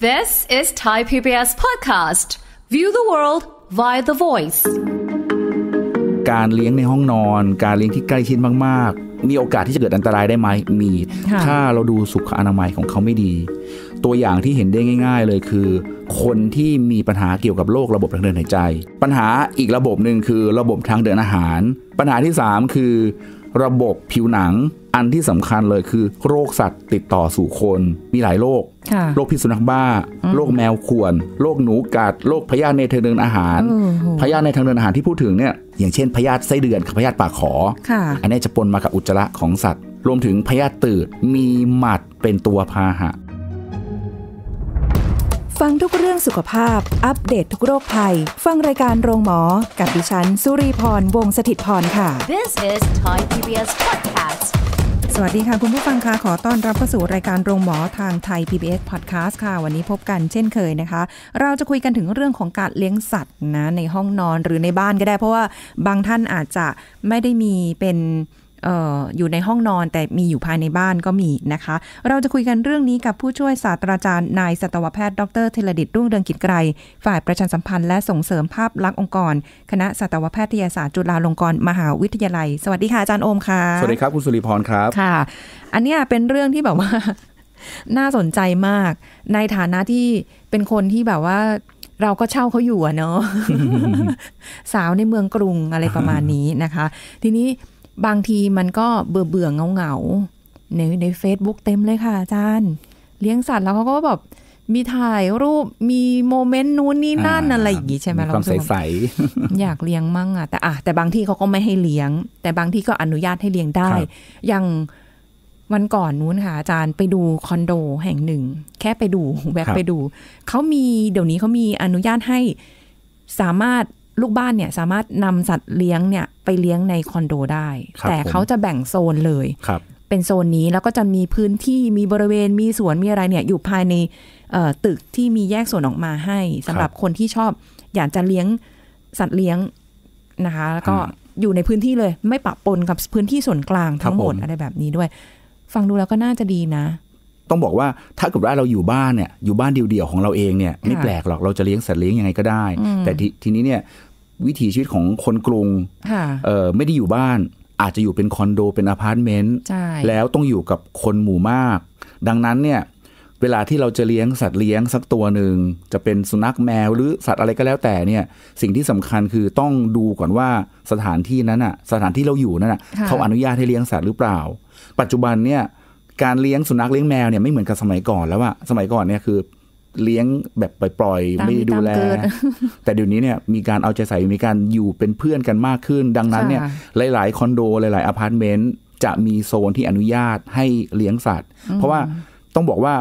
This is Thai PBS podcast. View the world via the voice. การเลี้ยงในห้องนอน การเลี้ยงที่ใกล้ชิดมากๆ มีโอกาสที่จะเกิดอันตรายได้ไหม มีถ้าเราดูสุขอนามัยของเขาไม่ดี ตัวอย่างที่เห็นได้ง่ายๆเลยคือ คนที่มีปัญหาเกี่ยวกับโรคระบบทางเดินหายใจ ปัญหาอีกระบบหนึ่งคือระบบทางเดินอาหาร ปัญหาที่3คือระบบผิวหนัง อันที่สำคัญเลยคือ โรคสัตว์ติดต่อสู่คนมีหลายโรคโรคพิษสุนัขบ้าโรคแมวข่วน โรคหนูกัด โรคพยาธิในทางเดินอาหาร พยาธิในทางเดินอาหารที่พูดถึงเนี่ยอย่างเช่นพยาธิไส้เดือนกับพยาธิปากขออันนี้จะปนมากับอุจจาระของสัตว์รวมถึงพยาธิตืดมีหมัดเป็นตัวพาหะฟังทุกเรื่องสุขภาพ อัปเดตททุกโรคภัยฟังรายการโรงหมอกับดิฉันสุรีพร วงศิตพรค่ะ This is Thai PBS Podcast สวัสดีค่ะ คุณผู้ฟังค่ะขอต้อนรับเข้าสู่รายการโรงหมอทางไทย PBS Podcast ค่ะ วันนี้พบกันเช่นเคยนะคะ เราจะคุยกันถึงเรื่องของการเลี้ยงสัตว์นะ ในห้องนอนหรือในบ้านก็ได้ เพราะว่าบางท่านอาจจะไม่ได้มีเป็นอออยู่ในห้องนอนแต่มีอยู่ภายในบ้านก็มีนะคะ เราจะคุยกันเรื่องนี้กับผู้ช่วยศาสตราจารย์นายสัตวแพทย์ดร เทลดิต รุ่งเรืองกิจไกร ฝ่ายประชาสัมพันธ์และส่งเสริมภาพลักษณ์องค์กร คณะสัตวแพทยศาสตร์จุฬาลงกรณ์มหาวิทยาลัย สวัสดีค่ะอาจารย์โอมค่ะสวัสดีครับคุณสุริพรครับค่ะ อันนี้เป็นเรื่องที่แบบว่า น่าสนใจมาก ในฐานะที่เป็นคนที่แบบว่าเราก็เช่าเขาอยู่อะเนาะสาวในเมืองกรุงอะไรประมาณนี้นะคะ ทีนี้บางทีมันก็เบื่อเบื่อเงาเงาในในเฟซบุ๊กเต็มเลยค่ะอาจารย์เลี้ยงสัตว์แล้วเขาก็แบบมีถ่ายรูปมีโมเมนต์นู้นนี่นั่นอะไรอย่างงี้ใช่ไหมเราใส่ใสอยากเลี้ยงมั่งอะแต่อะแต่บางที่เขาก็ไม่ให้เลี้ยง แต่บางที่ก็อนุญาตให้เลี้ยงได้ อย่างวันก่อนนู้นค่ะอาจารย์ไปดูคอนโดแห่งหนึ่ง แค่ไปดูแวะไปดูเขามีเดี๋ยวนี้เขามีอนุญาตให้สามารถลูกบ้านเนี่ยสามารถนำสัตว์เลี้ยงเนี่ยไปเลี้ยงในคอนโดได้แต่เขาจะแบ่งโซนเลยครับ เป็นโซนนี้แล้วก็จะมีพื้นที่มีบริเวณมีสวนมีอะไรเนี่ยอยู่ภายในตึกที่มีแยกส่วนออกมาให้ สำหรับคนที่ชอบอยากจะเลี้ยง สัตว์เลี้ยงนะคะแล้วก็อยู่ในพื้นที่เลยไม่ปะปนกับพื้นที่ส่วนกลางทั้งหมดอะไรแบบนี้ด้วย ฟังดูแล้วก็น่าจะดีนะ ต้องบอกว่าถ้าเกิดว่าเราอยู่บ้านเนี่ยอยู่บ้านเดี่ยวๆของเราเองเนี่ยไม่แปลกหรอกเราจะเลี้ยงสัตว์เลี้ยงยังไงก็ได้ แต่ททีนี้เนี่ยวิถีชีวิตของคนกรุง ไม่ได้อยู่บ้าน อาจจะอยู่เป็นคอนโดเป็นอพาร์ตเมนต์แล้วต้องอยู่กับคนหมู่มาก ดังนั้นเนี่ยเวลาที่เราจะเลี้ยงสัตว์เลี้ยงสักตัวหนึ่งจะเป็นสุนัขแมวหรือสัตว์อะไรก็แล้วแต่เนี่ย สิ่งที่สำคัญคือต้องดูก่อนว่าสถานที่นั้นอ่ะสถานที่เราอยู่นั่นอ่ะเขาอนุญาตให้เลี้ยงสัตว์หรือเปล่า ปัจจุบันเนี่ยการเลี้ยงสุนัขเลี้ยงแมวเนี่ยไม่เหมือนกับสมัยก่อนแล้วอะสมัยก่อนเนี่ยคือเลี้ยงแบบปล่อยๆ ไม่ไดดูแล แต่เดี๋ยวนี้เนี่ยมีการเอาใจใส่มีการอยู่เป็นเพื่อนกันมากขึ้น ดังนั้นเนี่ยหลายๆคอนโดหลายๆอพาร์ตเมนต์จะมีโซนที่อนุญาตให้เลี้ยงสัตว์ เพราะว่าต้องบอกว่า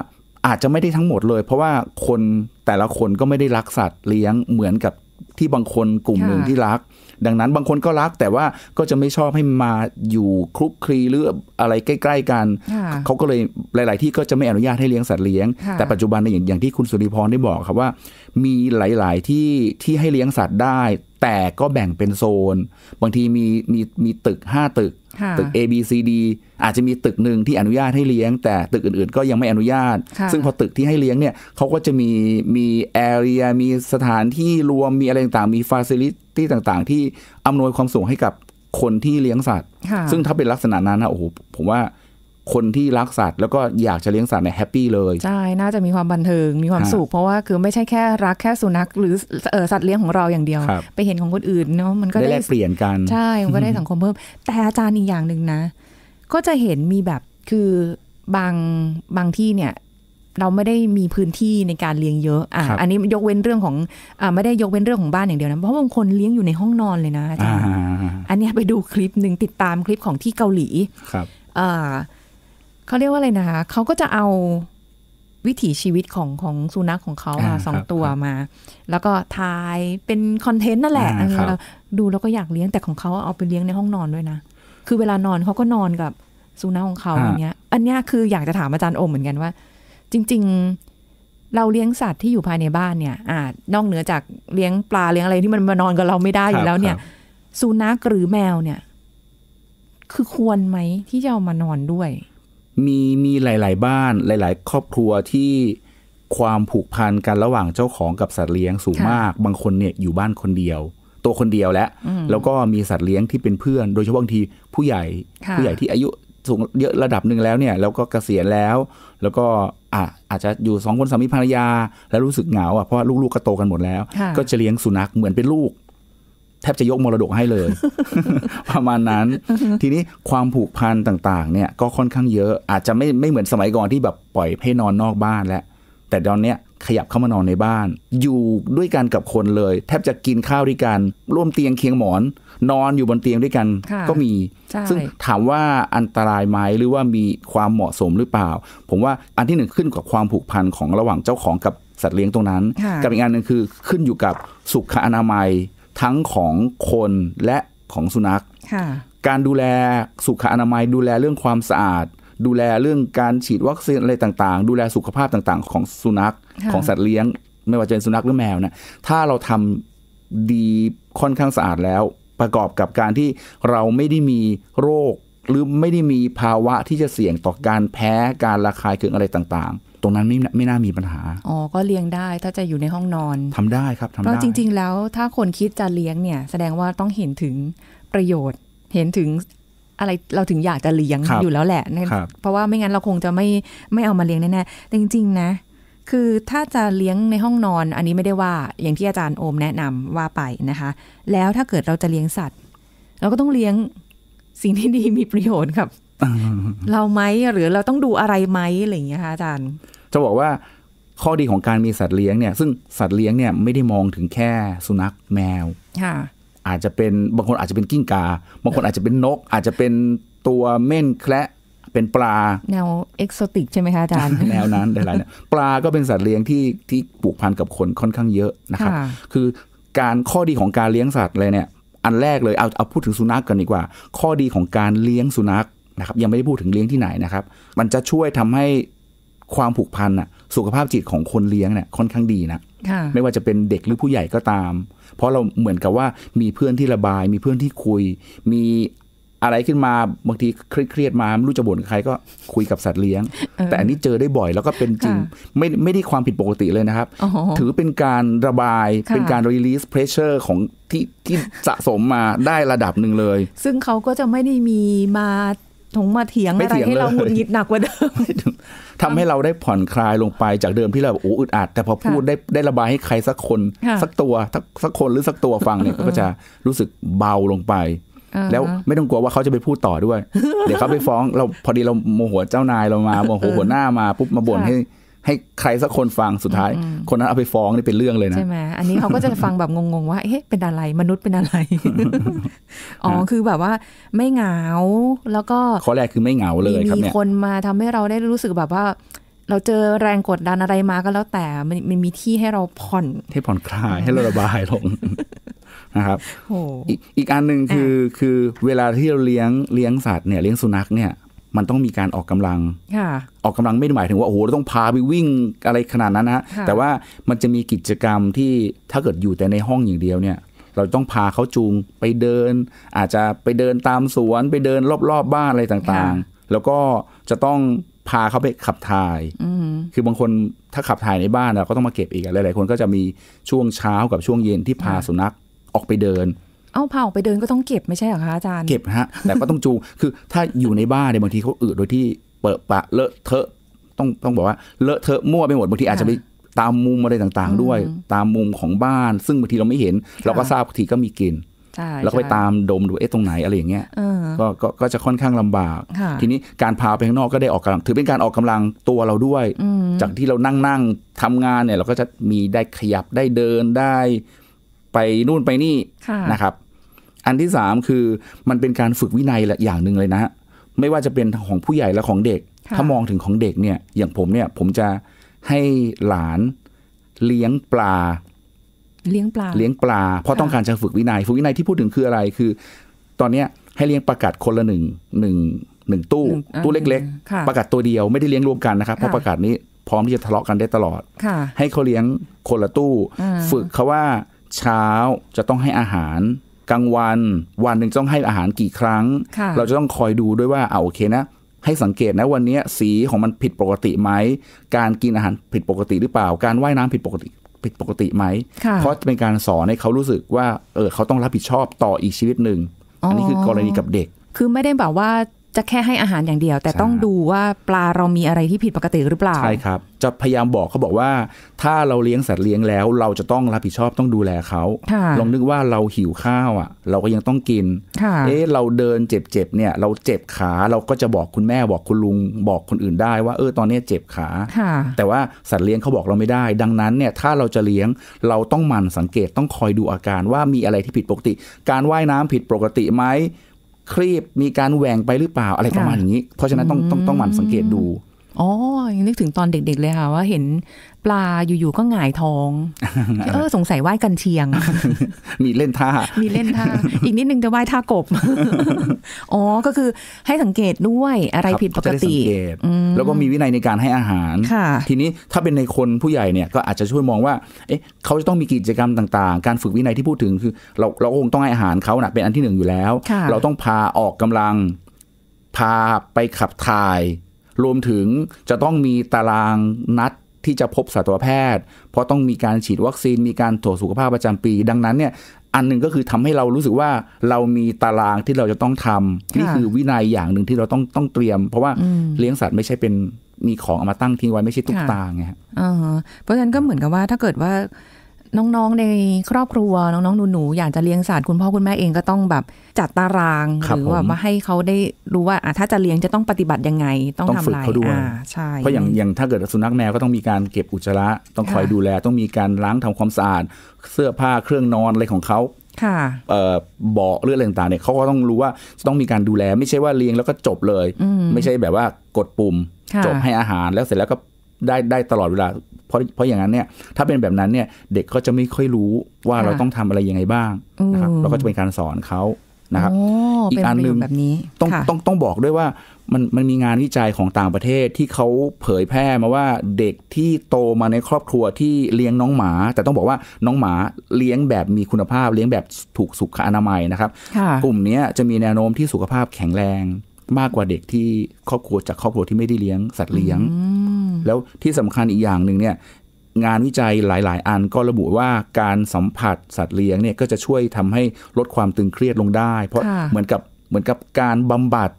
อาจจะไม่ได้ทั้งหมดเลย เพราะว่าคนแต่ละคนก็ไม่ได้รักสัตว์ เลี้ยงเหมือนกับที่บางคนกลุ่มหนึ่งที่รักดังนั้นบางคนก็รักแต่ว่าก็จะไม่ชอบให้มาอยู่คลุกคลีหรืออะไรใกล้ๆกัน เขาก็เลยหลายๆที่ก็จะไม่อนุญาตให้เลี้ยงสัตว์เลี้ยง แต่ปัจจุบันในอย่างที่คุณสุริพรได้บอกครับว่ามีหลาย ๆ ที่ที่ให้เลี้ยงสัตว์ได้ แต่ก็แบ่งเป็นโซน บางทีมีมีมีตึกห้าตึกตึก A B C D อาจจะมีตึกหนึ่งที่อนุญาตให้เลี้ยงแต่ตึกอื่นๆ ก็ยังไม่อนุญาต ซึ่งพอตึกที่ให้เลี้ยงเนี่ย เขาก็จะมีมีแอเรียมีสถานที่รวมมีอะไรต่างๆ มีฟาซิลิตี้ต่างๆ ที่อำนวยความสะดวกให้กับคนที่เลี้ยงสัตว์ ซึ่งถ้าเป็นลักษณะนั้นนะโอ้โหผมว่าคนที่รักสัตว์แล้วก็อยากจะเลี้ยงสัตว์เนี่ยแฮปปี้เลยใช่น่าจะมีความบันเทิงมีความสุขเพราะว่าคือไม่ใช่แค่รักแค่สุนัขหรือสัตว์เลี้ยงของเราอย่างเดียว ไปเห็นของคนอื่นเนาะมันก็ได้แลกเปลี่ยนกัน ใช่มันก็ได้สังคมเพิ่มแต่อาจารย์อีกอย่างหนึ่งนะ ก็จะเห็นมีแบบคือบางบางที่เนี่ย เราไม่ได้มีพื้นที่ในการเลี้ยง เยอะอ่ะอันนี้ยกเว้นเรื่องของอ่าไม่ได้ยกเว้นเรื่องของบ้านอย่างเดียวนะเพราะบางคนเลี้ยงอยู่ในห้องนอนเลยนะอาจารย์อันนี้ไปดูคลิปหนึ่งติดตามคลิปของที่เกาหลีครับอ่าเขาเรียกว่าอะไรนะคะเขาก็จะเอาวิถีชีวิตของของสุนัขของเขาอสองตัวมา แล้วก็ทายเป็นคอนเทนต์นั่นแหละเราดูแล้วก็อยากเลี้ยงแต่ของเขาเอาไปเลี้ยงในห้องนอนด้วยนะ คือเวลานอนเขาก็นอนกับสุนัขของเขาอันเนี้ย อันเนี้ยคืออยากจะถามอาจารย์โอมเหมือนกันว่า จริงๆเราเลี้ยงสัตว์ที่อยู่ภายในบ้านเนี่ยอ่านอกเหนือจากเลี้ยงปลาเลี้ยงอะไรที่มันมานอนกับเราไม่ได้อยู่แล้ว เนี่ยสุนัขหรือแมวเนี่ย คือควรไหมที่จะเอามานอนด้วยมีมีหลาย ๆบ้านหลาย ๆ ครอบครัวที่ความผูกพันกันระหว่างเจ้าของกับสัตว์เลี้ยงสูงมาก บางคนเนี่ย อยู่บ้านคนเดียว ตัวคนเดียวแล้ว แล้วก็มีสัตว์เลี้ยงที่เป็นเพื่อน โดยเฉพาะบางที ผู้ใหญ่ ผู้ใหญ่ที่อายุสูงเยอะระดับหนึ่งแล้วเนี่ย แล้วก็เกษียณแล้ว แล้วก็อ่ะอาจจะอยู่สองคนสามีภรรยา แล้วรู้สึกเหงาอ่ะเพราะลูกๆก็โตกันหมดแล้ว ก็จะเลี้ยงสุนัขเหมือนเป็นลูกแทบจะยกมรดกให้เลย ประมาณนั้น ทีนี้ความผูกพันต่าง ๆ เนี่ยก็ค่อนข้างเยอะ อาจจะไม่ไม่เหมือนสมัยก่อนที่แบบปล่อยให้นอนนอกบ้านแล้ว แต่ตอนเนี้ยขยับเข้ามานอนในบ้าน อยู่ด้วยกันกับคนเลย แทบจะกินข้าวด้วยกัน ร่วมเตียงเคียงหมอน นอนอยู่บนเตียงด้วยกัน ก็มี ซึ่งถามว่าอันตรายไหมหรือว่ามีความเหมาะสมหรือเปล่า ผมว่าอันที่หนึ่งขึ้นกับความผูกพันของระหว่างเจ้าของกับสัตว์เลี้ยงตรงนั้น กับอีกอันหนึ่งคือขึ้นอยู่กับสุขอนามัยทั้งของคนและของสุนัข การดูแลสุขอนามัย ดูแลเรื่องความสะอาด ดูแลเรื่องการฉีดวัคซีนอะไรต่างๆ ดูแลสุขภาพต่างๆ ของสุนัขของสัตว์เลี้ยง ไม่ว่าจะเป็นสุนัขหรือแมวนะถ้าเราทำดีค่อนข้างสะอาดแล้วประกอบกับการที่เราไม่ได้มีโรคหรือไม่ได้มีภาวะที่จะเสี่ยงต่อการแพ้การระคายเคืองอะไรต่างๆตรงนั้นไม่ไม่น่ามีปัญหา อ๋อก็เลี้ยงได้ถ้าจะอยู่ในห้องนอนทำได้ครับทำได้าะจริง ๆ แล้วถ้าคนคิดจะเลี้ยงเนี่ยแสดงว่าต้องเห็นถึงประโยชน์เห็นถึงอะไรเราถึงอยากจะเลี้ยงอยู่แล้วแหละเพราะว่าไม่งั้นเราคงจะไม่ไม่เอามาเลี้ยงแน่ๆแต่จริง ๆ นะ คือถ้าจะเลี้ยงในห้องนอนอันนี้ไม่ได้ว่าอย่างที่อาจารย์โอมแนะนำว่าไปนะคะ แล้วถ้าเกิดเราจะเลี้ยงสัตว์เราก็ต้องเลี้ยงสิ่งที่ดีมีประโยชน์ครับเราไหมหรือเราต้องดูอะไรไหมอะไรอย่างเงี้ยคะอาจารย์จะบอกว่าข้อดีของการมีสัตว์เลี้ยงเนี่ยซึ่งสัตว์เลี้ยงเนี่ยไม่ได้มองถึงแค่สุนัขแมวอาจจะเป็นบางคนอาจจะเป็นกิ้งกา บางคนอาจจะเป็นนก อาจจะเป็นตัวเม่นแคระเป็นปลาแนวเอกโซติกใช่ไหมคะอาจารย์แนวนั้นหลายๆปลาก็เป็นสัตว์เลี้ยงที่ที่ปลูกพันกับคนค่อนข้างเยอะนะครับคือการข้อดีของการเลี้ยงสัตว์เลยเนี่ยอันแรกเลยเอาเอาพูดถึงสุนัขกกันดีกว่า ข้อดีของการเลี้ยงสุนัขนะครับยังไม่ได้พูดถึงเลี้ยงที่ไหนนะครับมันจะช่วยทำใหความผูกพันอะสุขภาพจิตของคนเลี้ยงเนี่ยค่อนข้างดีนะไม่ว่าจะเป็นเด็กหรือผู้ใหญ่ก็ตาม เพราะเราเหมือนกับว่ามีเพื่อนที่ระบายมีเพื่อนที่คุย มีอะไรขึ้นมาบางทีเครียดมาไม่รู้จะบ่นใครก็คุยกับสัตว์เลี้ยง แต่อันนี้เจอได้บ่อยแล้วก็เป็นจริงไม่ไม่ได้ความผิดปกติเลยนะครับ ถือเป็นการระบายเป็นการรีลีสเพรสเชอร์ของที่ที่สะสมมาได้ระดับหนึ่งเลย ซึ่งเขาก็จะไม่ได้มีมาถงมาเถียงอะไรให้เราหงุดหงิดหนักกว่าเดิมทำให้เราได้ผ่อนคลายลงไปจากเดิมที่เราโอ้อึดอัด แต่พอพูดได้ได้ระบายให้ใครสักคนสักตัวสักคนหรือสักตัวฟังเนี่ย ก็จะรู้สึกเบาลงไป แล้วไม่ต้องกลัวว่าเขาจะไปพูดต่อด้วย เดี๋ยวเขาไปฟ้องเราพอดีเราโมโหเจ้านายเรามาโมโหหัวหน้ามาปุ๊บมาบ่นให้ให้ใครสักคนฟังสุดท้าย คนนั้นเอาไปฟ้องนี่เป็นเรื่องเลยนะใช่ไหมอันนี้เขาก็จะฟังแบบงงๆว่าเอ๊ะเป็นอะไรมนุษย์เป็นอะไร อ๋อ คือแบบว่า ไม่เหงาแล้วก็ข้อแรกคือไม่เหงาเลย ครับเนี่ยมีคนมาทำให้เราได้รู้สึกแบบว่า เราเจอแรงกดดันอะไรมาก็แล้วแต่มันมันมีที่ให้เราผ่อนให้ผ่อนคลายให้เราระบายลงนะครับออีกอันหนึ่งคือคือ เวลาที่เราเลี้ยงเลี้ยงสัตว์เนี่ยเลี้ยงสุนัขเนี่ยมันต้องมีการออกกำลังออกกำลังไม่ได้หมายถึงว่าโอ้โหเราต้องพาไปวิ่งอะไรขนาดนั้นนะแต่ว่ามันจะมีกิจกรรมที่ถ้าเกิดอยู่แต่ในห้องอย่างเดียวเนี่ย เราต้องพาเขาจูงไปเดิน อาจจะไปเดินตามสวนไปเดินรอบๆบบ้านอะไรต่างๆ แล้วก็จะต้องพาเขาไปขับถ่าย คือบางคนถ้าขับถ่ายในบ้านเราก็ต้องมาเก็บอีกหลายๆคนก็จะมีช่วงเช้ากับช่วงเย็นที่พาสุนัขออกไปเดินเอาาพาออกไปเดินก็ต้องเก็บไม่ใช่หรอคะอาจารย์เก็บฮะแต่ก็ต้องจูงคือถ้าอยู่ในบ้านเนี่ยบางทีเขาอืดโดยที่เปิดปะเลอะเทอะต้องต้องบอกว่าเลอะเทอะมั่วไปหมดบางทีอาจจะไปตามมุมอะไรต่างๆ ด้วย ตามมุมของบ้าน ซึ่งบางทีเราไม่เห็นเราก็ทราบบางทีก็มีกลิ่นแล้วก็ไปตามดมดูเอ๊ะตรงไหนอะไรอย่างเงี้ยก็ก็จะค่อนข้างลำบากทีนี้การพาไปข้างนอกก็ได้ออกกำลัง ถือเป็นการออกกำลังตัวเราด้วย จากที่เรานั่งนั่งทำงานเนี่ย เราก็จะมีได้ขยับได้เดินได้ไปนู่นไปนี่นะครับอันที่สามคือมันเป็นการฝึกวินัยละอย่างหนึ่งเลยนะฮะไม่ว่าจะเป็นของผู้ใหญ่และของเด็ก ถ้ามองถึงของเด็กเนี่ย อย่างผมเนี่ยผมจะให้หลานเลี้ยงปลาเลี้ยงปลาเลี้ยงปลาเพราะต้องการจะฝึกวินยัยฝึกวินัยที่พูดถึงคืออะไรคือตอนเนี้ยให้เลี้ยงประกาศคนละหนึ่งหนึ่งหนึ่งตู้ ตู้เล็กๆประกาศตัวเดียวไม่ได้เลี้ยงรวมกันนะครับเพราะประกาศนี้พร้อมที่จะทะเลาะกันได้ตลอดให้เขาเลี้ยงคนละตู้ ฝึกเขาว่าเช้าจะต้องให้อาหารกลางวัน วันหนึ่งต้องให้อาหารกี่ครั้ง เราจะต้องคอยดูด้วยว่า เอาโอเคนะ ให้สังเกตนะวันนี้สีของมันผิดปกติไหมการกินอาหารผิดปกติหรือเปล่าการว่ายน้ำผิดปกติผิดปกติไหมเพราะเป็นการสอนให้เขารู้สึกว่าเออเขาต้องรับผิดชอบต่ออีกชีวิตหนึ่งอันนี้คือกรณีกับเด็ก คือไม่ได้แบบว่าจะแค่ให้อาหารอย่างเดียว แต่ต้องดูว่าปลาเรามีอะไรที่ผิดปกติหรือเปล่าใช่ครับ จะพยายามบอกเขาบอกว่า ถ้าเราเลี้ยงสัตว์เลี้ยงแล้ว เราจะต้องรับผิดชอบต้องดูแลเขาลองนึกว่าเราหิวข้าวอ่ะ เราก็ยังต้องกินเอ๊ะเราเดินเจ็บเเนี่ย เราเจ็บขาเราก็จะบอกคุณแม่บอกคุณลุงบอกคนอื่นได้ ว่าเออตอนนี้เจ็บขาแต่ว่าสัตว์เลี้ยงเขาบอกเราไม่ได้ ดังนั้นเนี่ยถ้าเราจะเลี้ยงเราต้องมันสังเกตต้องคอยดูอาการว่ามีอะไรที่ผิดปกติ การว่ายน้ำผิดปกติไหมครีบ มีการแหว่งไปหรือเปล่าอะไรประมาณอย่างนี้ เพราะฉะนั้นต้องต้องต้องหมั่นสังเกตดูอ๋อยังนึกถึงตอนเด็กๆเลยค่ะ ว่าเห็นปลาอยู่ๆ ก็หงายท้อง เออ สงสัยว่ายกันเชียง มีเล่นท่า มีเล่นท่า อีกนิดนึงจะว่ายท่ากบ อ๋อก็คือให้สังเกตด้วยอะไรผิดปกติ แล้วก็มีวินัยในการให้อาหาร ทีนี้ถ้าเป็นในคนผู้ใหญ่เนี่ย ก็อาจจะช่วยมองว่า เอ๊ะ เขาจะต้องมีกิจกรรมต่างๆ การฝึกวินัยที่พูดถึงคือ เราเราคงต้องให้อาหารเขานะเป็นอันที่หนึ่งอยู่แล้ว เราต้องพาออกกำลัง พาไปขับถ่ายรวมถึงจะต้องมีตารางนัดที่จะพบ สัตวแพทย์ เพราะต้องมีการฉีดวัคซีน มีการตรวจสุขภาพประจำปี ดังนั้นเนี่ย อันหนึ่งก็คือทำให้เรารู้สึกว่าเรามีตารางที่เราจะต้องทํนี่คือ วินัยอย่างหนึ่งที่เราต้องต้องเตรียม เพราะว่าเลี้ยงสัตว์ไม่ใช่เป็นมีของเอามาตั้งทิ้งไว้ไม่ใช่ตุ๊กตาไงฮะเพราะฉะนั้นก็เหมือนกับว่าถ้าเกิดว่าน้องๆในครอบครัว น้องๆ หนูๆอยากจะเลี้ยงสัตว์คุณพ่อคุณแม่เองก็ต้องแบบจัดตารางหรือว่ามาให้เขาได้รู้ว่าถ้าจะเลี้ยงจะต้องปฏิบัติยังไง ต้องทำอะไรอ่าใช่เพราะอย่างอย่างถ้าเกิดสุนัขแมวก็ต้องมีการเก็บอุจจาระ ต้องคอยดูแลต้องมีการล้างทำความสะอาด เสื้อผ้าเครื่องนอนอะไรของเขาค่ะเบาะเรื่องอะไรต่างๆเนี่ยเขาก็ต้องรู้ว่าต้องมีการดูแล ไม่ใช่ว่าเลี้ยงแล้วก็จบเลยไม่ใช่แบบว่ากดปุ่มจบให้อาหารแล้วเสร็จแล้วก็ได้ได้ตลอดเวลา เพราะ เพราะอย่างนั้นเนี่ย ถ้าเป็นแบบนั้นเนี่ย เด็กก็จะไม่ค่อยรู้ว่าเราต้องทำอะไรยังไงบ้างนะครับ เราก็จะเป็นการสอนเขานะครับอีกอันหนึ่งแบบนี้ ต้อง ต้อง ต้องบอกด้วยว่า มัน มันมีงานวิจัยของต่างประเทศที่เขาเผยแพร่มาว่าเด็กที่โตมาในครอบครัวที่เลี้ยงน้องหมา แต่ต้องบอกว่าน้องหมาเลี้ยงแบบมีคุณภาพเลี้ยงแบบถูกสุขอนามัยนะครับ กลุ่มนี้จะมีแนวโน้มที่สุขภาพแข็งแรง มากกว่าเด็กที่ครอบครัวจากครอบครัวที่ไม่ได้เลี้ยงสัตว์เลี้ยงแล้วที่สำคัญอีกอย่างหนึ่งเนี่ยงานวิจัยหลาย ๆ อันก็ระบุว่าการสัมผัสสัตว์เลี้ยงเนี่ยก็จะช่วยทำให้ลดความตึงเครียดลงได้ เพราะเหมือนกับเหมือนกับการบำบัด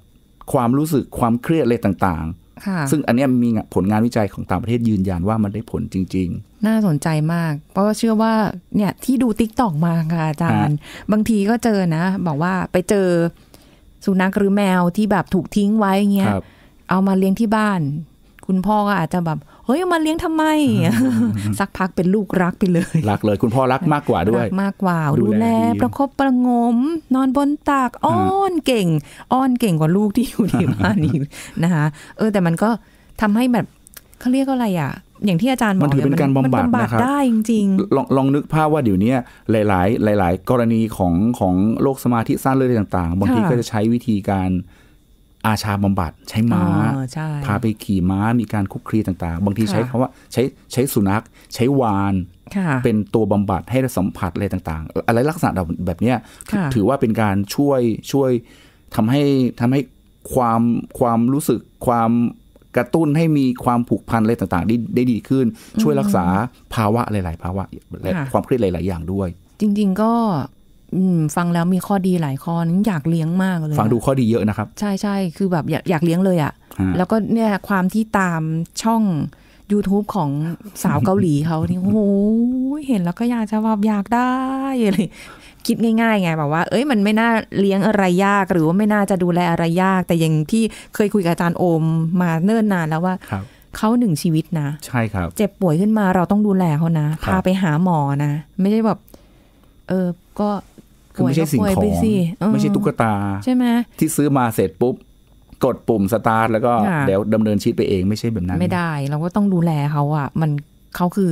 ความรู้สึกความเครียดอะไรต่าง ๆ ซึ่งอันนี้มีผลงานวิจัยของต่างประเทศยืนยันว่ามันได้ผลจริง ๆ น่าสนใจมาก เพราะเชื่อว่าเนี่ยที่ดูติ๊กตอกมาค่ะอาจารย์ บางทีก็เจอนะ บอกว่าไปเจอสุนัขหรือแมวที่แบบถูกทิ้งไว้เงี้ยเอามาเลี้ยงที่บ้านคุณพ่อก็อาจจะแบบเฮ้ยมาเลี้ยงทำไมสักพักเป็นลูกรักไปเลยรักเลยคุณพ่อรักมากกว่าด้วยมากกว่า ดูแลประคบประงม นอนบนตากอ้อนเก่งอ้อนเก่งกว่าลูกที่อยู่ที่บ้านนี่นะคะเออแต่มันก็ทำให้แบบเขาเรียกอะไรอ่ะ อย่างที่อาจารย์บอกมันถือเป็นการบำบัดนะครับได้จริงๆ ลองลองนึกภาพว่าเดี๋ยวนี้หลาย ๆ หลาย ๆ กรณีของของโรคสมาธิสั้นเรื่องต่าง ๆบางทีก็จะใช้วิธีการอาชาบำบัดใช้ม้าพาไปขี่ม้ามีการคุกคีต่าง ๆ บางทีใช้คำว่าใช้ใช้สุนัขใช้วานเป็นตัวบำบัดให้สัมผัสอะไรต่างๆอะไรลักษณะแบบนี้ถือว่าเป็นการช่วยช่วยทำให้ทำให้ความความรู้สึกความกระตุ้นให้มีความผูกพันอะไรต่างๆได้ได้ดีขึ้นช่วยรักษาภาวะหลาย ๆ ภาวะความเครียดหลายๆอย่างด้วย จริงๆก็ฟังแล้วมีข้อดีหลายข้อนั้อยากเลี้ยงมากเลย ฟังดูข้อดีเยอะนะครับ ใช่ใช่คือแบบอยากอยากเลี้ยงเลยอะ่ะ แล้วก็เนี่ยความที่ตามช่อง YouTube ของสาวเกาหลีเขานี่โอ้โหเห็นแล้วก็อยากจะแบบอยากได้เลย คิดง่ายๆไงแบบว่าเอ้ย มันไม่น่าเลี้ยงอะไรยากหรือว่าไม่น่าจะดูแลอะไรยาก แต่อย่างที่เคยคุยกับอาจารย์โอมมาเนิ่นนานแล้วว่าเขาหนึ่งชีวิตนะ ใช่ครับ เจ็บป่วยขึ้นมาเราต้องดูแลเขานะพาไปหาหมอนะ ไม่ใช่แบบเออก็คือไม่ใช่สิ่งของไม่ใช่ตุ๊กตาใช่ไหมที่ซื้อมาเสร็จปุ๊บ กดปุ่มสตาร์ทแล้วก็เดี๋ยวดำเนินชีวิตไปเองไม่ใช่แบบนั้น ไม่ได้ เราก็ต้องดูแลเขาอ่ะ มันเขาคือ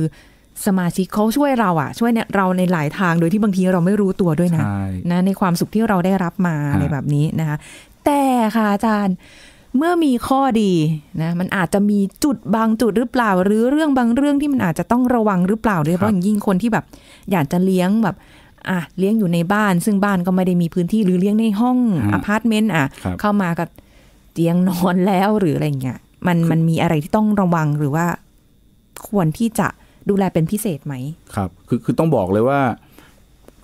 สมาชิกเขาช่วยเราอ่ะช่วยเนี่ยเราในหลายทางโดยที่บางทีเราไม่รู้ตัวด้วยนะนะ ในความสุขที่เราได้รับมาในแบบนี้นะคะแต่ค่ะอาจารย์เมื่อมีข้อดีนะ มันอาจจะมีจุดบางจุดหรือเปล่า หรือเรื่องบางเรื่องที่มันอาจจะต้องระวังหรือเปล่าโดยเฉพาะอย่างยิ่งคนที่แบบ อยากจะเลี้ยงแบบอ่ะเลี้ยงอยู่ในบ้านซึ่งบ้านก็ไม่ได้มีพื้นที่หรือเลี้ยงในห้องอพาร์ตเมนต์อ่ะเข้ามากับเตียงนอนแล้วหรืออะไรเงี้ยมันมันมีอะไรที่ต้องระวังหรือว่าควรที่จะดูแลเป็นพิเศษไหมครับ คือคือต้องบอกเลยว่า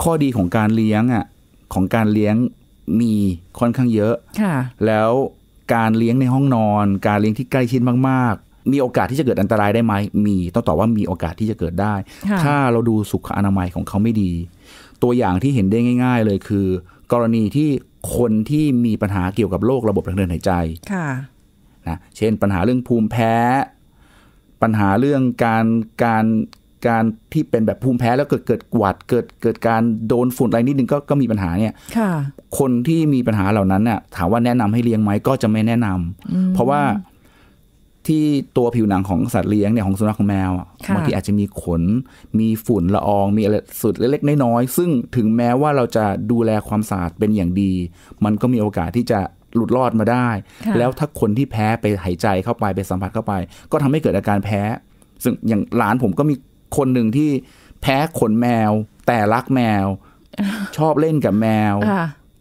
ข้อดีของการเลี้ยงอ่ะของการเลี้ยงมีค่อนข้างเยอะ ค่ะ แล้วการเลี้ยงในห้องนอน การเลี้ยงที่ใกล้ชิดมาก ๆ มีโอกาสที่จะเกิดอันตรายได้ไหมมีต้องตอบว่ามีโอกาสที่จะเกิดได้ ถ้าเราดูสุขอนามัยของเขาไม่ดีตัวอย่างที่เห็นได้ง่าย ๆ เลยคือ กรณีที่คนที่มีปัญหาเกี่ยวกับโรคระบบทางเดินหายใจ ค่ะนะเช่นปัญหาเรื่องภูมิแพ้ ปัญหาเรื่องการการการที่เป็นแบบภูมิแพ้แล้วเกิดเกิดกวาดเกิดเกิดการโดนฝุ่นอะไรนิดนึงก็ก็มีปัญหาเนี่ยคนที่มีปัญหาเหล่านั้นเนี่ยถามว่าแนะนำให้เลี้ยงไหมก็จะไม่แนะนำเพราะว่าที่ตัวผิวหนังของสัตว์เลี้ยงเนี่ย ของสุนัขของแมวบางทีอาจจะมีขนมีฝุ่นละอองมีอะไรสุดเล็กๆน้อยๆซึ่งถึงแม้ว่าเราจะดูแลความสะอาดเป็นอย่างดี มันก็มีโอกาสที่จะหลุดรอดมาได้ แล้วถ้าคนที่แพ้ไปหายใจเข้าไปไปสัมผัสเข้าไป ก็ทำให้เกิดอาการแพ้ ซึ่งอย่างหลานผมก็มีคนหนึ่งที่แพ้ขนแมว แต่รักแมวชอบเล่นกับแมว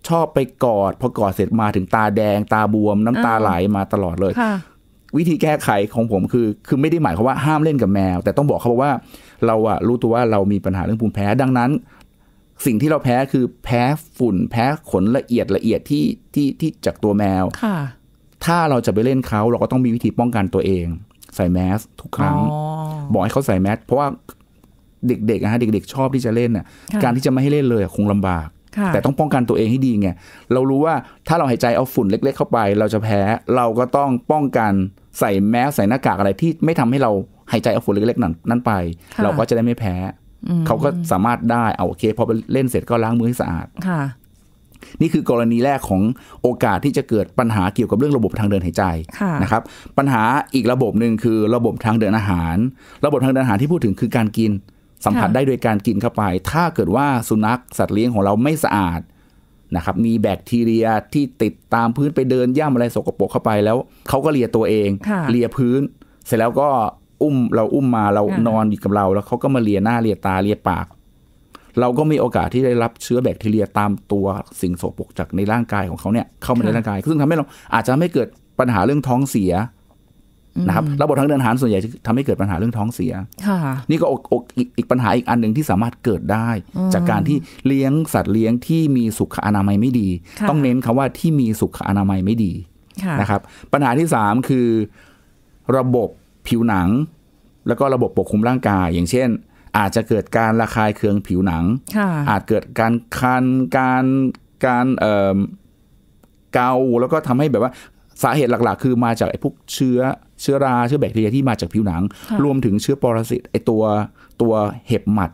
ชอบไปกอดพอกอดเสร็จมาถึงตาแดง ตาบวม น้ำตาไหลมาตลอดเลยวิธีแก้ไขของผมคือ คือไม่ได้หมายความว่าห้ามเล่นกับแมว แต่ต้องบอกเขาว่า เราอะรู้ตัวว่าเรามีปัญหาเรื่องภูมิแพ้ ดังนั้น สิ่งที่เราแพ้คือแพ้ฝุ่น แพ้ขนละเอียดละเอียดที่ที่ที่จากตัวแมว ค่ะ ถ้าเราจะไปเล่นเขาเราก็ต้องมีวิธีป้องกันตัวเอง ใส่แมสทุกครั้ง บอกให้เขาใส่แมส เพราะว่า เด็กๆนะฮะเด็กๆ ชอบที่จะเล่นน่ะการที่จะไม่ให้เล่นเลยคงลำบาก แต่ต้องป้องกันตัวเองให้ดีไง เรารู้ว่าถ้าเราหายใจเอาฝุ่นเล็กๆเข้าไป เราจะแพ้ เราก็ต้องป้องกันใส่แมสใส่หน้ากากอะไรที่ไม่ทำให้เราหายใจเอาฝุ่นเล็ก ๆนั่นไป เราก็จะได้ไม่แพ้ เขาก็สามารถได้เอาโอเคพอไปเล่นเสร็จก็ล้างมือให้สะอาดค่ะ นี่คือกรณีแรกของโอกาสที่จะเกิดปัญหาเกี่ยวกับเรื่องระบบทางเดินหายใจนะครับ ปัญหาอีกระบบหนึ่งคือระบบทางเดินอาหาร ระบบทางเดินอาหารที่พูดถึงคือการกิน สัมผัสได้โดยการกินเข้าไป ถ้าเกิดว่าสุนัขสัตว์เลี้ยงของเราไม่สะอาดนะครับมีแบคทีเรียที่ติดตามพื้นไปเดินย่ำอะไรสกปรกเข้าไปแล้วเขาก็เลียตัวเองเลียพื้น เสร็จแล้วก็อุ้มเราอุ้มมาเรานอนอยู่กับเรา แล้วเขาก็มาเลียหน้าเลียตาเลียปากเราก็มีโอกาสที่ได้รับเชื้อแบคทีเรียตามตัวสิ่งโสโปรกจากในร่างกายของเขาเนี่ย เข้ามาในร่างกายซึ่งทำให้เราอาจจะไม่เกิดปัญหาเรื่องท้องเสียนะครับระบบทางเดินอาหารส่วนใหญ่ทำให้เกิดปัญหาเรื่องท้องเสีย นี่ก็อกอีกปัญหาอีกอันหนึ่งที่สามารถเกิดได้ จากการที่เลี้ยงสัตว์เลี้ยงที่มีสุขอนามัยไม่ดี ต้องเน้นคำว่าที่มีสุขอนามัยไม่ดี นะครับปัญหาที่สามคือระบบผิวหนัง แล้วก็ระบบปกคลุมร่างกาย อย่างเช่น อาจจะเกิดการระคายเคืองผิวหนัง อาจเกิดการคันการการเกาแล้วก็ทำให้แบบว่าสาเหตุหลักๆ คือมาจากไอ้พวกเชื้อเชื้อรา เชื้อแบคทีเรียที่มาจากผิวหนัง รวมถึงเชื้อปรสิตไอ้ตัวตัวเห็บหมัด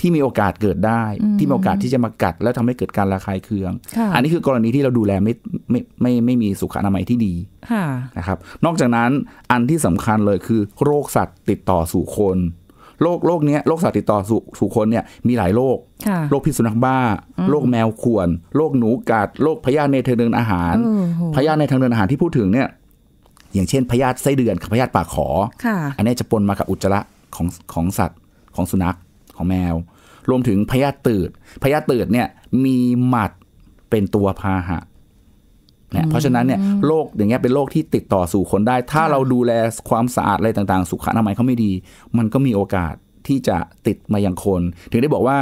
ที่มีโอกาสเกิดได้ ที่มีโอกาสที่จะมากัดแล้วทำให้เกิดการระคายเคือง อันนี้คือกรณีที่เราดูแลไม่ไม่ไม่ไม่มีสุขอนามัยที่ดีนะครับนอกจากนั้นอันที่สำคัญเลยคือ โรคสัตว์ติดต่อสู่คนโรคโรคเนี้ยโรคสัตว์ติดต่อสู่สู่คนเนี่ยมีหลายโรคโรคพิษสุนัขบ้าโรคแมวข่วนโรคหนูกัดโรคพยาธิในทางเดินอาหารพยาธิในทางเดินอาหารที่พูดถึงเนี่ย อย่างเช่น พยาธิไส้เดือนกับพยาธิปากขออันนี้จะปนมากับอุจจาระของของสัตว์ของสุนัขของแมว รวมถึงพยาธิตืด พยาธิตืดเนี่ยมีหมัดเป็นตัวพาหะเนี่ยเพราะฉะนั้นเนี่ยโรคอย่างเงี้ยเป็นโรคที่ติดต่อสู่คนได้ ถ้าเราดูแลความสะอาดอะไรต่างๆ สุขอนามัยเขาไม่ดี มันก็มีโอกาสที่จะติดมายังคน ถึงได้บอกว่า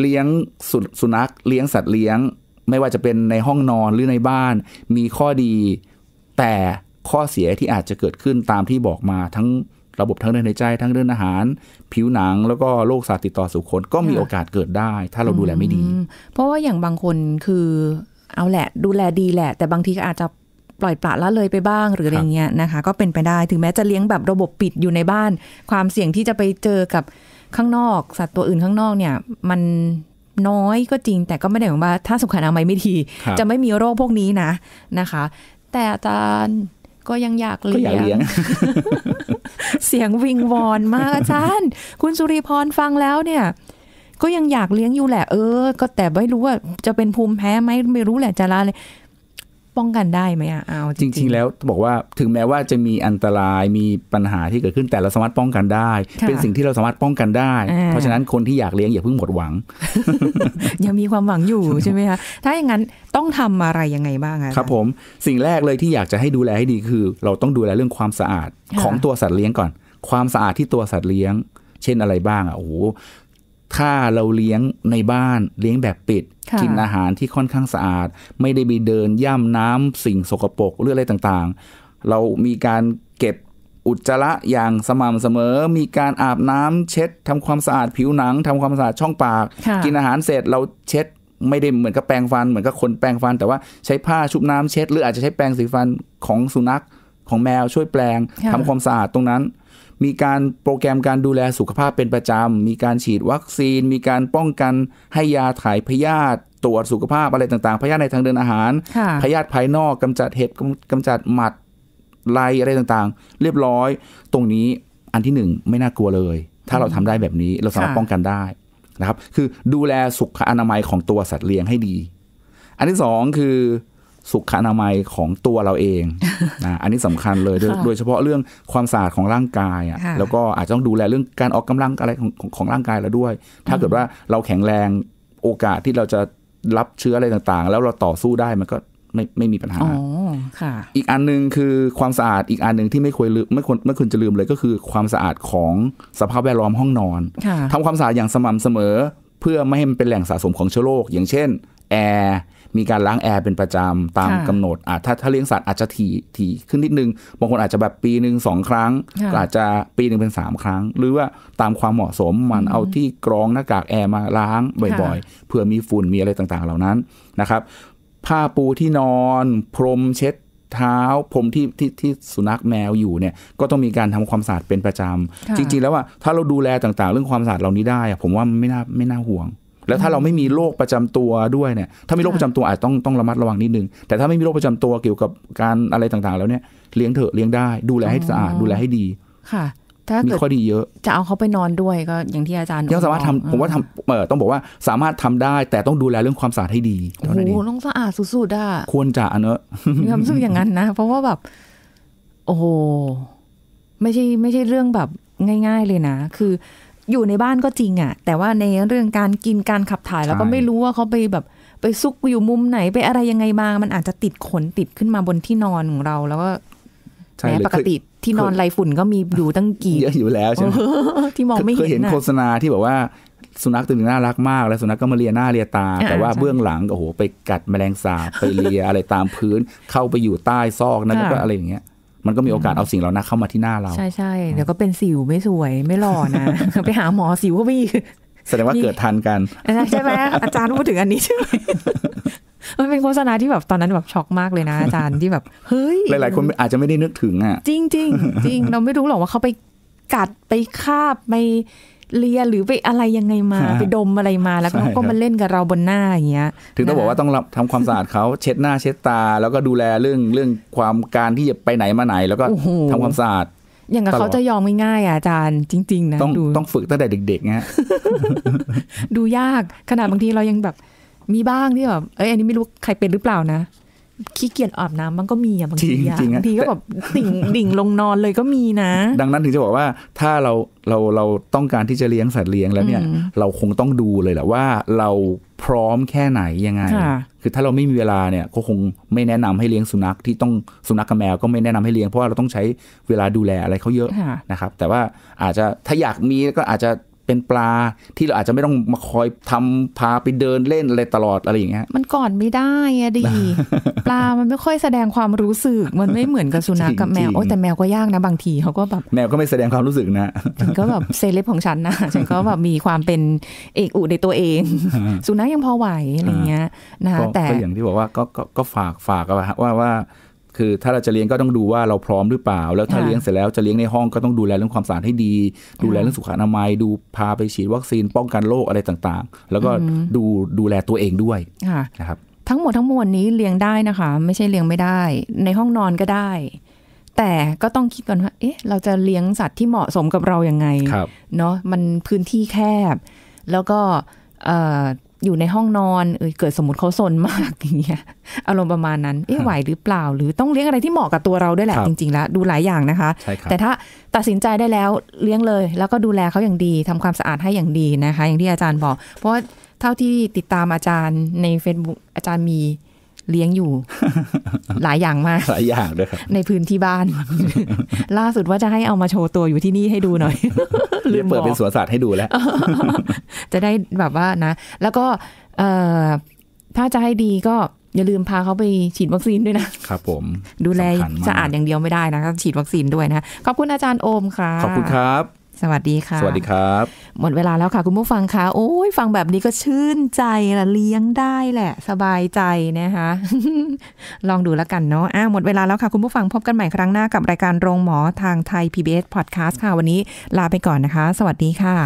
เลี้ยงสุสุนัขเลี้ยงสัตว์เลี้ยงไม่ว่าจะเป็นในห้องนอนหรือในบ้าน มีข้อดี แต่ข้อเสียที่อาจจะเกิดขึ้นตามที่บอกมาทั้งระบบทั้งเรื่องในใจทั้งเรื่องอาหาร ผิวหนังแล้วก็โรคสาติดต่อสู่คนก็มีโอกาสเกิดได้ ถ้าเราดูแลไม่ดี เพราะว่าอย่างบางคนคือเอาแหละดูแลดีแหละ แต่บางทีก็อาจจะปล่อยปละละเลยไปบ้างหรืออะไรเงี้ยนะคะ ก็เป็นไปได้ถึงแม้จะเลี้ยงแบบระบบปิดอยู่ในบ้าน ความเสี่ยงที่จะไปเจอกับข้างนอกสัตว์ตัวอื่นข้างนอกเนี่ย มันน้อยก็จริง แต่ก็ไม่ได้หมายว่าถ้าสุขอนามัยไม่ดี จะไม่มีโรคพวกนี้นะนะคะ แต่อาจารย์ก็ยังอยากเลี้ยง เสียงวิงวอนมากอาจารย์คุณสุริพรฟังแล้วเนี่ยก็ยังอยากเลี้ยงอยู่แหละเออก็แต่ไม่รู้ว่าจะเป็นภูมิแพ้ไหมไม่รู้แหละจะละเลยป้องกันได้ไหมอ่ะเอา จริง ๆ แล้วบอกว่าถึงแม้ว่าจะมีอันตรายมีปัญหาที่เกิดขึ้นแต่เราสามารถป้องกันได้ เป็นสิ่งที่เราสามารถป้องกันได้ เพราะฉะนั้นคนที่อยากเลี้ยงอย่าเพิ่งหมดหวัง ยังมีความหวังอยู่ใช่ไหมคะถ้าอย่างนั้นต้องทำอะไรยังไงบ้าง ครับผม สิ่งแรกเลยที่อยากจะให้ดูแลให้ดีคือเราต้องดูแลเรื่องความสะอาดของตัวสัตว์เลี้ยงก่อน ความสะอาดที่ตัวสัตว์เลี้ยง เช่นอะไรบ้างอ่ะโอ้โหถ้าเราเลี้ยงในบ้านเลี้ยงแบบปิด กินอาหารที่ค่อนข้างสะอาด ไม่ได้ไปเดินย่ำน้ำสิ่งสกปรกหรืออะไรต่าง ๆ เรามีการเก็บอุจจาระอย่างสม่ำเสมอ มีการอาบน้ำเช็ดทำความสะอาดผิวหนังทำความสะอาดช่องปาก กินอาหารเสร็จเราเช็ดไม่ได้เหมือนกับแปรงฟันเหมือนกับคนแปรงฟัน แต่ว่าใช้ผ้าชุบน้ำเช็ด หรืออาจจะใช้แปรงสีฟันของสุนัขของแมวช่วยแปรงทำความสะอาดตรงนั้นมีการโปรแกรมการดูแลสุขภาพเป็นประจำ มีการฉีดวัคซีน มีการป้องกันให้ยาถ่าย พยาธิตรวจสุขภาพอะไรต่าง ๆ พยาธิในทางเดินอาหาร พยาธิภายนอกกำจัดเห็บกำจัดหมัดไรอะไรต่างๆ เรียบร้อยตรงนี้อันที่หนึ่งไม่น่ากลัวเลย ถ้าเราทำได้แบบนี้เราสามารถป้องกันได้นะครับ คือดูแลสุขอนามัยของตัวสัตว์เลี้ยงให้ดี อันที่สองคือสุขอนามัยของตัวเราเองนะอันนี้สำคัญเลยโดยเฉพาะเรื่องความสะอาดของร่างกายอ่ะแล้วก็อาจจะต้องดูแลเรื่องการออกกำลังอะไรของของร่างกายเราด้วย ถ้าเกิดว่าเราแข็งแรง โอกาสที่เราจะรับเชื้ออะไรต่างๆ แล้วเราต่อสู้ได้มันก็ไม่ไม่มีปัญหาออค่ะีกอันนึงคือความสะอาด อีกอันหนึ่งที่ไม่ควรลืมไม่ควรไม่ควรจะลืมเลยก็คือความสะอาดของสภาพแวดล้อมห้องนอน ทำความสะอาดอย่างสม่ำเสมอ เพื่อไม่ให้มันเป็นแหล่งสะสมของเชื้อโรคอย่างเช่นแอร์มีการล้างแอร์เป็นประจำ ตามกำหนดอาจถ้าถ้าเลี้ยงสัตว์อาจจะถี่ถี่ขึ้นนิดนึง บางคน อาจจะแบบปีหนึ่งสองครั้ง อาจจะปีหนึ่งเป็นสามครั้ง หรือว่าตามความเหมาะสมมันเอาที่กรองหน้ากากแอร์มาล้าง บ่อยๆ เพื่อมีฝุ่นมีอะไรต่างๆ เหล่านั้นนะครับ ผ้าปูที่นอน พรมเช็ดเท้าผมที่ที่ที่สุนัขแมวอยู่เนี่ย ก็ต้องมีการทำความสะอาดเป็นประจำจริงๆแล้วว่าถ้าเราดูแลต่างๆ เรื่องความสะอาดเหล่านี้ได้ผมว่าไม่น่าไม่น่าห่วงแล้วถ้าเราไม่มีโรคประจำตัวด้วยเนี่ย ถ้ามีโรคประจำตัวอาจต้องต้องระมัดระวังนิดนึง แต่ถ้าไม่มีโรคประจำตัวเกี่ยวกับการอะไรต่าง ๆ แล้วเนี่ย เลี้ยงเถอะเลี้ยงได้ดูแลให้สะอาดดูแลให้ดี ค่ะ ถ้าเกิดข้อดีเยอะ จะเอาเขาไปนอนด้วยก็อย่างที่อาจารย์ยังสามารถทำผมว่าทำเออต้องบอกว่าสามารถทำได้ แต่ต้องดูแลเรื่องความสะอาดให้ดีโอ้โหต้องสะอาดสุดๆอ่ะควรจะเนอะมีความสุขอย่างนั้นนะเพราะว่าแบบ โอ้ไม่ใช่ไม่ใช่เรื่องแบบง่าย ๆ เลยนะคืออยู่ในบ้านก็จริงอะแต่ว่าในเรื่องการกินการขับถ่าย แล้วก็ไม่รู้ว่าเขาไปแบบไปซุกอยู่มุมไหน ไปอะไรยังไงมามันอาจจะติดขนติดขึ้นมาบนที่นอนของเราแล้วก็แม้ปกติที่นอนไรฝุ่นก็มีอยู่ตั้งกี่เยอะอยู่แล้วใช่ไหมที่มองไม่เห็นเคยเห็นโฆษณาที่บอกว่า สุนัขตัวนึงน่ารักมากแล้วสุนัขก็มาเลียหน้าเลียตา แต่ว่าเบื้องหลังโอ้โห ไปกัดแมลงสาบไปเลียอะไรตามพื้นเข้าไปอยู่ใต้ซอกนั่นก็อะไรอย่างเงี้ยมันก็มีโอกาสเอาสิ่งเหล่านั้นเข้ามาที่หน้าเรา ใช่ใช่เดี๋ยวก็เป็นสิวไม่สวยไม่หล่อนะ ไปหาหมอสิวก็ไม่แสดงว่าเกิดทันกัน ใช่ไหมอาจารย์พูดถึงอันนี้ใช่ไหมมันเป็นโฆษณาที่แบบตอนนั้นแบบช็อกมากเลยนะอาจารย์ที่แบบเฮ้ยหลายๆ คนอาจจะไม่ได้นึกถึงอ่ะจริงจริงจริงเราไม่รู้หรอกว่าเขาไปกัดไปคาบไปเลียหรือไปอะไรยังไงมาไปดมอะไรมาแล้วเขาก็มาเล่นกับเราบนหน้าอย่างเงี้ยถึงต้องบอกว่าต้องทำความสะอาดเขาเช็ดหน้าเช็ดตา แล้วก็ดูแลเรื่องเรื่องความการที่จะไปไหนมาไหนแล้วก็ทำความสะอาดอย่างกับเขาจะยอมง่ายๆอ่ะอาจารย์จริงๆนะต้องต้องฝึกตั้งแต่เด็กๆนะดูยากขนาดบางทีเรายังแบบมีบ้างที่แบบเอ้ยอันนี้ไม่รู้ใครเป็นหรือเปล่านะขี้เกียจอาบน้ำมันก็มีอ่ะบางทีบางทีก็แบบดิ่งดิ่งลงนอนเลยก็มีนะ ดังนั้นถึงจะบอกว่าถ้าเราเราเราต้องการที่จะเลี้ยงสัตว์เลี้ยงแล้วเนี่ย เราคงต้องดูเลยแหละว่าเราพร้อมแค่ไหนยังไง คือถ้าเราไม่มีเวลาเนี่ยก็คงไม่แนะนำให้เลี้ยงสุนัขที่ต้องสุนัขกับแมวก็ไม่แนะนำให้เลี้ยงเพราะว่าเราต้องใช้เวลาดูแลอะไรเขาเยอะนะครับแต่ว่าอาจจะถ้าอยากมีก็อาจจะเป็นปลาที่เราอาจจะไม่ต้องมาคอยทำพาไปเดินเล่นอะไรตลอดอะไรอย่างเงี้ยมันก่อนไม่ได้อะดิปลามันไม่ค่อยแสดงความรู้สึกมันไม่เหมือนกับสุนัขกับแมวโอ้แต่แมวก็ยากนะบางทีเขาก็แบบแมวก็ไม่แสดงความรู้สึกนะฉันก็แบบเซเลบของฉันนะฉันก็แบบมีความเป็นเอกอุในตัวเอง สุนัขยังพอไหวอะไรเงี้ยนะ แต่ก็อย่างที่บอกว่าก็ก็ฝากฝากว่าว่าว่าคือถ้าเราจะเลี้ยงก็ต้องดูว่าเราพร้อมหรือเปล่าแล้วถ้าเลี้ยงเสร็จแล้วจะเลี้ยงในห้องก็ต้องดูแลเรื่องความสะอาดให้ดี ดูแลเรื่องสุขอนามัยดูพาไปฉีดวัคซีนป้องกันโรคอะไรต่างๆ แล้วก็ดูดูแลตัวเองด้วยนะครับ ทั้งหมดทั้งมวลนี้เลี้ยงได้นะคะ ไม่ใช่เลี้ยงไม่ได้ ในห้องนอนก็ได้ แต่ก็ต้องคิดก่อนว่าเอ๊ะ เราจะเลี้ยงสัตว์ที่เหมาะสมกับเราอย่างไงเนาะมันพื้นที่แคบ แล้วก็อยู่ในห้องนอน เออเกิดสมมติเขาซนมากอย่างเงี้ย อารมณ์ประมาณนั้น เอ๊ไหวหรือเปล่า หรือต้องเลี้ยงอะไรที่เหมาะกับตัวเราด้วยแหละ จริงๆ แล้วดูหลายอย่างนะคะคแต่ถ้าตัดสินใจได้แล้วเลี้ยงเลย แล้วก็ดูแลเขาอย่างดี ทำความสะอาดให้อย่างดีนะคะ อย่างที่อาจารย์บอก เพราะว่าเท่าที่ติดตามอาจารย์ใน Facebook อาจารย์มีเลี้ยงอยู่หลายอย่างมากหลายอย่างด้วยครับในพื้นที่บ้าน ล่าสุดว่าจะให้เอามาโชว์ตัวอยู่ที่นี่ให้ดูหน่อยรือเปิดเป็นสวนสัตว์ให้ดูแล้ว จะได้แบบว่านะ แล้วก็ เอถ้าจะให้ดีก็อย่าลืมพาเขาไปฉีดวัคซีนด้วยนะครับ ผม ดูแลสะอาดอย่างเดียวไม่ได้นะฉีดวัคซีนด้วยนะขอบคุณอาจารย์โอมค่ะขอบคุณครับสวัสดีค่ะ สวัสดีครับ หมดเวลาแล้วค่ะ คุณผู้ฟังคะ โอ้ย ฟังแบบนี้ก็ชื่นใจละเลี้ยงได้แหละ สบายใจนะคะ ลองดูแล้วกันเนาะอ่ะหมดเวลาแล้วค่ะคุณผู้ฟังพบกันใหม่ครั้งหน้ากับ รายการโรงหมอทางไทย PBS Podcast ค่ะวันนี้ลาไปก่อนนะคะ สวัสดีค่ะ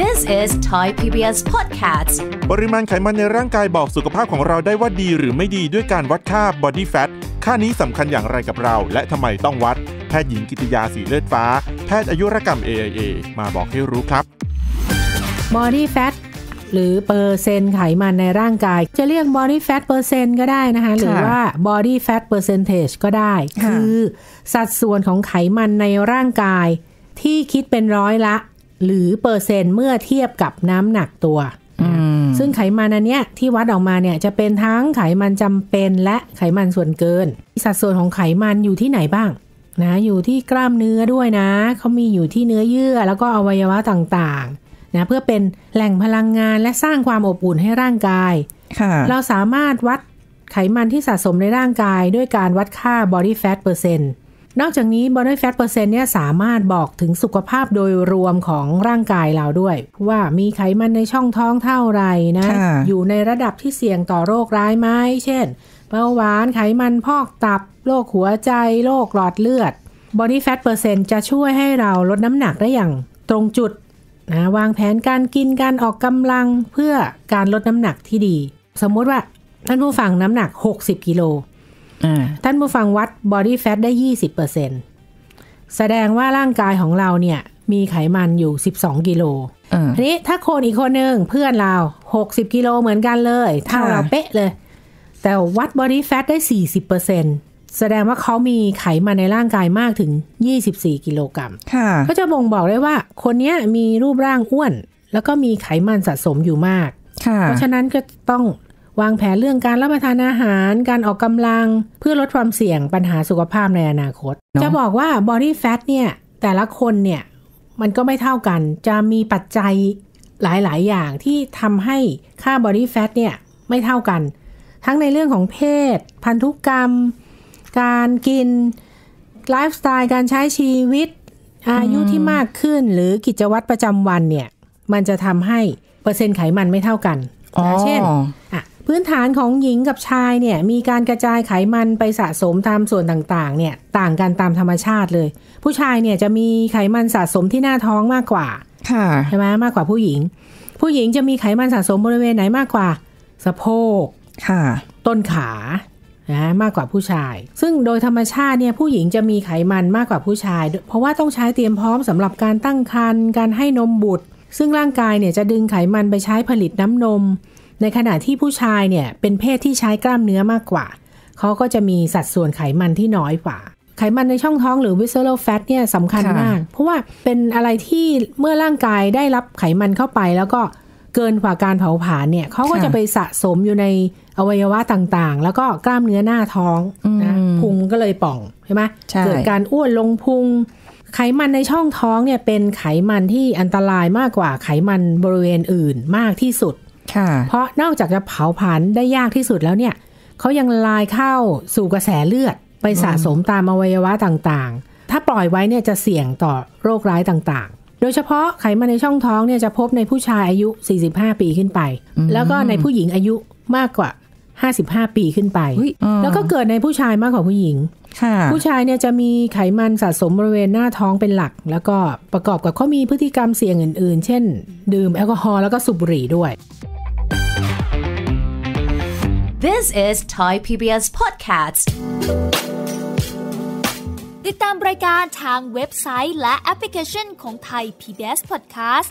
This is Thai PBS Podcast ปริมาณไขมันในร่างกายบอกสุขภาพของเราได้ว่าดีหรือไม่ดีด้วยการวัดค่า body fat ค่านี้สำคัญอย่างไรกับเราและทำไมต้องวัดแพทย์หญิงกิติยาสีเลือดฟ้า แพทย์อายุรกรรม AIA มาบอกให้รู้ครับ Body Fat หรือเปอร์เซนต์ไขมันในร่างกาย จะเรียก body fat เปอร์เซนต์ก็ได้นะคะ หรือว่า body fat percentage ก็ได้ คือ สัดส่วนของไขมันในร่างกายที่คิดเป็นร้อยละ หรือเปอร์เซนต์เมื่อเทียบกับน้ำหนักตัว ซึ่งไขมันอันเนี้ยที่วัดออกมาเนี่ยจะเป็นทั้งไขมันจำเป็นและไขมันส่วนเกิน สัดส่วนของไขมันอยู่ที่ไหนบ้างนะอยู่ที่กล้ามเนื้อด้วยนะเขามีอยู่ที่เนื้อเยื่อแล้วก็อวัยวะต่างๆนะเพื่อเป็นแหล่งพลังงานและสร้างความอบอุ่นให้ร่างกายเราสามารถวัดไขมันที่สะสมในร่างกาย ด้วยการวัดค่า body fat percent นอกจากนี้ body fat percent เนี่ยสามารถบอกถึงสุขภาพโดยรวมของร่างกายเราด้วยว่ามีไขมันในช่องท้องเท่าไหร่นะอยู่ในระดับที่เสี่ยงต่อโรคร้ายไหมเช่นเบาหวานไขมันพอกตับโรคหัวใจโรคหลอดเลือด body fat percent จะช่วยให้เราลดน้ำหนักได้อย่าง ตรงจุดนะวางแผนการกินการออกกำลังเพื่อการลดน้ำหนักที่ดี สมมติว่า ท่านผู้ฟังน้ำหนัก 60 กิโล ท่านผู้ฟังวัด body fat ได้ 20%แสดงว่าร่างกายของเราเนี่ย มีไขมันอยู่ 12กิโลนี้ถ้าคนอีกคนหนึ่งเพื่อนเรา 60 กิโลเหมือนกันเลยเท่าเราเป๊ะเลยแต่วัดบอดี้แฟตได้ 40%แสดงว่าเขามีไขมันในร่างกายมากถึง 24 กิโลกรัม ก็จะบ่งบอกได้ว่าคนนี้มีรูปร่างอ้วน แล้วก็มีไขมันสะสมอยู่มาก เพราะฉะนั้นก็ต้องวางแผนเรื่องการรับประทานอาหาร การออกกำลัง เพื่อลดความเสี่ยงปัญหาสุขภาพในอนาคต จะบอกว่า body fat เนี่ย แต่ละคนเนี่ย มันก็ไม่เท่ากัน จะมีปัจจัยหลาย ๆ อย่างที่ทำให้ค่า body fat เนี่ย ไม่เท่ากันทั้งในเรื่องของเพศ พันธุกรรม การกินไลฟ์สไตล์การใช้ชีวิตอายุที่มากขึ้นหรือกิจวัตรประจำวันเนี่ย มันจะทำให้เปอร์เซ็นต์ไขมันไม่เท่ากันเช่นพื้นฐานของหญิงกับชายเนี่ย มีการกระจายไขมันไปสะสมตามส่วนต่างๆเนี่ยต่างกันตามธรรมชาติเลย ผู้ชายเนี่ยจะมีไขมันสะสมที่หน้าท้องมากกว่าใช่ไหมมากกว่าผู้หญิง ผู้หญิงจะมีไขมันสะสมบริเวณไหนมากกว่าสะโพกค่ะต้นขานะมากกว่าผู้ชาย ซึ่งโดยธรรมชาติเนี่ยผู้หญิงจะมีไขมันมากกว่าผู้ชาย เพราะว่าต้องใช้เตรียมพร้อมสำหรับการตั้งครรภ์ การให้นมบุตร ซึ่งร่างกายเนี่ยจะดึงไขมันไปใช้ผลิตน้ำนม ในขณะที่ผู้ชายเนี่ย เป็นเพศที่ใช้กล้ามเนื้อมากกว่า เขาก็จะมีสัดส่วนไขมันที่น้อยกว่า ไขมันในช่องท้องหรือ visceral fat เนี่ยสำคัญมาก เพราะว่าเป็นอะไรที่เมื่อร่างกายได้รับไขมันเข้าไป แล้วก็เกินกว่าการเผาผลาญเนี่ยเขาก็จะไปสะสมอยู่ในอวัยวะต่างๆ แล้วก็กล้ามเนื้อหน้าท้องนะพุงก็เลยป่องใช่ไหมเกิดการอ้วนลงพุงไขมันในช่องท้องเนี่ยเป็นไขมันที่อันตรายมากกว่า ไขมันบริเวณอื่นมากที่สุดเพราะนอกจากจะเผาผลาญได้ยากที่สุดแล้วเนี่ยเขายังลายเข้าสู่กระแสเลือดไปสะสมตามอวัยวะต่างๆ ถ้าปล่อยไว้เนี่ยจะเสี่ยงต่อโรคร้ายต่าง ๆ โดยเฉพาะไขมันในช่องท้องเนี่ยจะพบในผู้ชายอายุ 45 ปีขึ้นไป แล้วก็ในผู้หญิงอายุมากกว่าห้าสิบห้าปีขึ้นไป แล้วก็เกิดในผู้ชายมากกว่าผู้หญิง ผู้ชายเนี่ยจะมีไขมันสะสมบริเวณหน้าท้องเป็นหลัก แล้วก็ประกอบกับเขามีพฤติกรรมเสี่ยงอื่นๆ เช่น ดื่มแอลกอฮอล์แล้วก็สูบบุหรี่ด้วย This is Thai PBS podcast ติดตามรายการทางเว็บไซต์และแอปพลิเคชันของ Thai PBS podcast